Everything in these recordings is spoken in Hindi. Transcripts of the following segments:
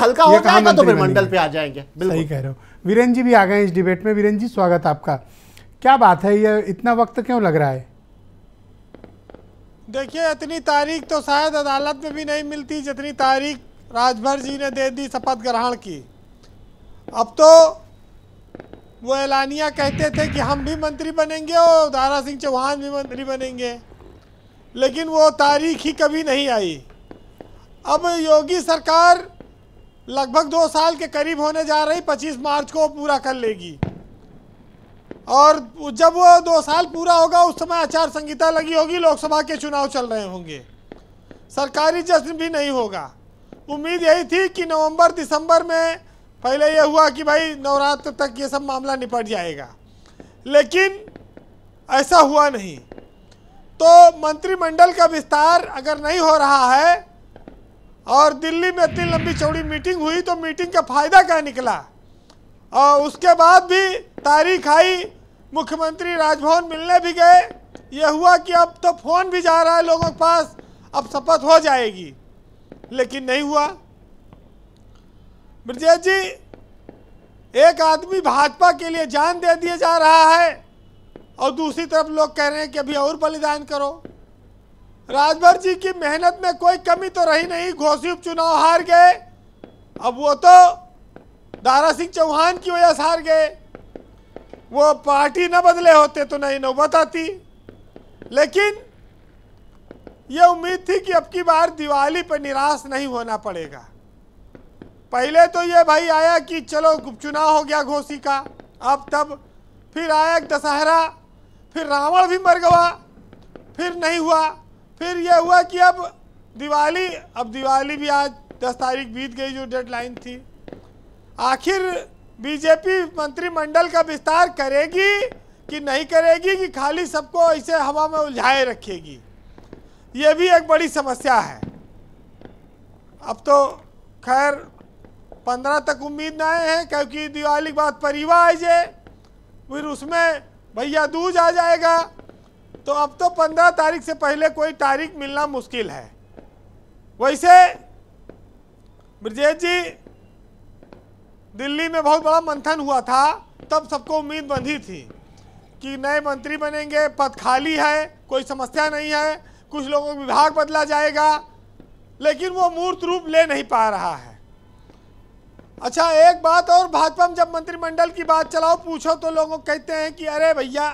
हल्का हो जाएगा तो फिर मंडल पे आ जाएंगे सही कह रहे हो वीरेन जी भी आ गए इस डिबेट में वीरेन जी स्वागत आपका क्या बात है ये इतना वक्त क्यों लग रहा है देखिए इतनी तारीख तो शायद अदालत में भी नहीं मिलती जितनी तारीख राजभर जी ने दे दी शपथ ग्रहण की अब तो वो ऐलानिया कहते थे कि हम भी मंत्री बनेंगे और दारा सिंह चौहान भी मंत्री बनेंगे लेकिन वो तारीख ही कभी नहीं आई अब योगी सरकार लगभग दो साल के करीब होने जा रही 25 मार्च को पूरा कर लेगी और जब वो दो साल पूरा होगा उस समय आचार संहिता लगी होगी लोकसभा के चुनाव चल रहे होंगे सरकारी जश्न भी नहीं होगा उम्मीद यही थी कि नवंबर दिसंबर में पहले यह हुआ कि भाई नवरात्र तक ये सब मामला निपट जाएगा लेकिन ऐसा हुआ नहीं तो मंत्रिमंडल का विस्तार अगर नहीं हो रहा है और दिल्ली में इतनी लंबी चौड़ी मीटिंग हुई तो मीटिंग का फायदा क्या निकला और उसके बाद भी तारीख आई मुख्यमंत्री राजभवन मिलने भी गए यह हुआ कि अब तो फोन भी जा रहा है लोगों के पास अब शपथ हो जाएगी लेकिन नहीं हुआ ब्रजेश जी एक आदमी भाजपा के लिए जान दे दिए जा रहा है और दूसरी तरफ लोग कह रहे हैं कि अभी और बलिदान करो राजभर जी की मेहनत में कोई कमी तो रही नहीं घोसी उपचुनाव हार गए अब वो तो दारा सिंह चौहान की वजह से हार गए वो पार्टी न बदले होते तो नहीं नौबत आती लेकिन ये उम्मीद थी कि अब की बार दिवाली पर निराश नहीं होना पड़ेगा पहले तो ये भाई आया कि चलो उपचुनाव हो गया घोसी का अब तब फिर आया दशहरा फिर रावण भी मर गवा फिर नहीं हुआ फिर यह हुआ कि अब दिवाली अब दिवाली भी आज दस तारीख बीत गई जो डेडलाइन थी आखिर बीजेपी मंत्रिमंडल का विस्तार करेगी कि नहीं करेगी कि खाली सबको ऐसे हवा में उलझाए रखेगी ये भी एक बड़ी समस्या है अब तो खैर पंद्रह तक उम्मीद ना हैं क्योंकि दिवाली के बाद परिवा आ जाए फिर उसमें भैया दूज आ जाएगा तो अब तो पंद्रह तारीख से पहले कोई तारीख मिलना मुश्किल है वैसे ब्रजेश जी दिल्ली में बहुत बड़ा मंथन हुआ था तब सबको उम्मीद बंधी थी कि नए मंत्री बनेंगे पद खाली है कोई समस्या नहीं है कुछ लोगों का विभाग बदला जाएगा लेकिन वो मूर्त रूप ले नहीं पा रहा है अच्छा एक बात और भाजपा में जब मंत्रिमंडल की बात चलाओ पूछो तो लोगों कहते हैं कि अरे भैया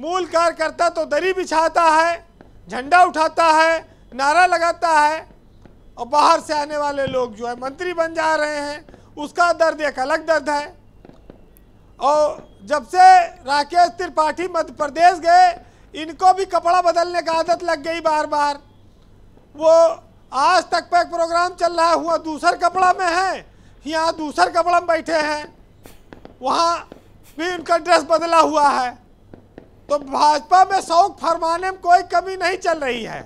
मूल कार्यकर्ता तो दरी बिछाता है झंडा उठाता है नारा लगाता है और बाहर से आने वाले लोग जो है मंत्री बन जा रहे हैं उसका दर्द एक अलग दर्द है और जब से राकेश त्रिपाठी मध्य प्रदेश गए इनको भी कपड़ा बदलने का आदत लग गई बार बार वो आज तक पर एक प्रोग्राम चल रहा है हुआ दूसर कपड़ा में है यहाँ दूसर कपड़ा में बैठे हैं वहाँ भी उनका ड्रेस बदला हुआ है तो भाजपा में शौक फरमाने में कोई कमी नहीं चल रही है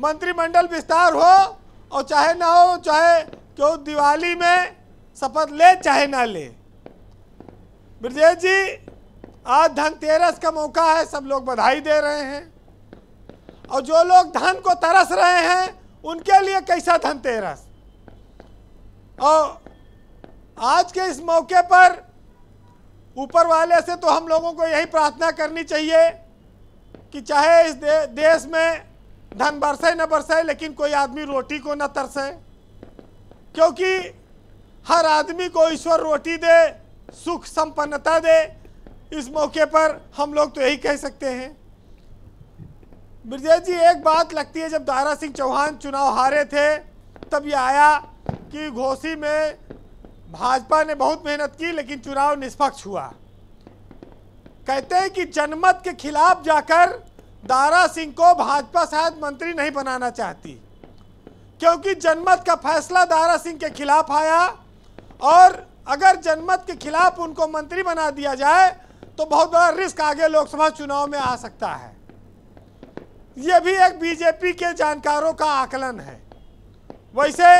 मंत्रिमंडल विस्तार हो और चाहे ना हो चाहे क्यों दिवाली में शपथ ले चाहे ना ले ब्रजेश जी आज धनतेरस का मौका है सब लोग बधाई दे रहे हैं और जो लोग धन को तरस रहे हैं उनके लिए कैसा धनतेरस और आज के इस मौके पर ऊपर वाले से तो हम लोगों को यही प्रार्थना करनी चाहिए कि चाहे इस दे, देश में धन बरसे न बरसे लेकिन कोई आदमी रोटी को न तरसे क्योंकि हर आदमी को ईश्वर रोटी दे सुख संपन्नता दे इस मौके पर हम लोग तो यही कह सकते हैं ब्रजेश जी एक बात लगती है जब दारा सिंह चौहान चुनाव हारे थे तब ये आया कि घोसी में भाजपा ने बहुत मेहनत की लेकिन चुनाव निष्पक्ष हुआ कहते हैं कि जनमत के खिलाफ जाकर दारा सिंह को भाजपा शायद मंत्री नहीं बनाना चाहती क्योंकि जनमत का फैसला दारा सिंह के खिलाफ आया और अगर जनमत के खिलाफ उनको मंत्री बना दिया जाए तो बहुत बड़ा रिस्क आगे लोकसभा चुनाव में आ सकता है यह भी एक बीजेपी के जानकारों का आकलन है वैसे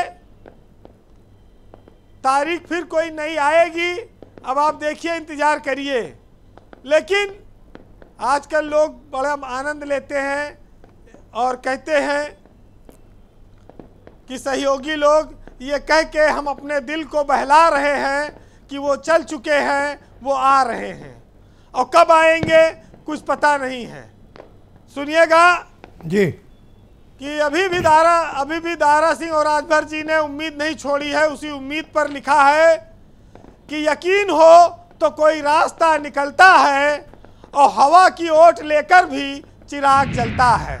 तारीख फिर कोई नहीं आएगी अब आप देखिए इंतज़ार करिए लेकिन आजकल लोग बड़ा आनंद लेते हैं और कहते हैं कि सहयोगी लोग ये कह के हम अपने दिल को बहला रहे हैं कि वो चल चुके हैं वो आ रहे हैं और कब आएंगे कुछ पता नहीं है सुनिएगा जी कि अभी भी दारा अभी भी दारा सिंह और राजभर जी ने उम्मीद नहीं छोड़ी है उसी उम्मीद पर लिखा है कि यकीन हो तो कोई रास्ता निकलता है और हवा की ओट लेकर भी चिराग जलता है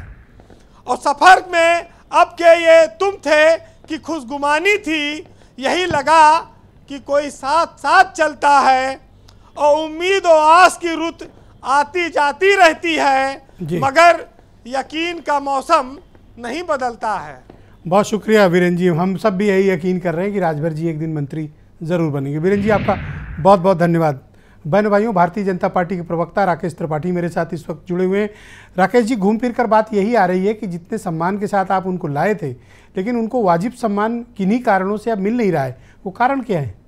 और सफ़र में अब के ये तुम थे कि खुशगुमानी थी यही लगा कि कोई साथ साथ चलता है और उम्मीद और आस की रुत आती जाती रहती है मगर यकीन का मौसम नहीं बदलता है बहुत शुक्रिया वीरेन जी हम सब भी यही यकीन कर रहे हैं कि राजभर जी एक दिन मंत्री ज़रूर बनेंगे वीरेन जी आपका बहुत बहुत धन्यवाद बहन भाइयों भारतीय जनता पार्टी के प्रवक्ता राकेश त्रिपाठी मेरे साथ इस वक्त जुड़े हुए हैं राकेश जी घूम फिर कर बात यही आ रही है कि जितने सम्मान के साथ आप उनको लाए थे लेकिन उनको वाजिब सम्मान किन्हीं कारणों से अब मिल नहीं रहा है वो कारण क्या है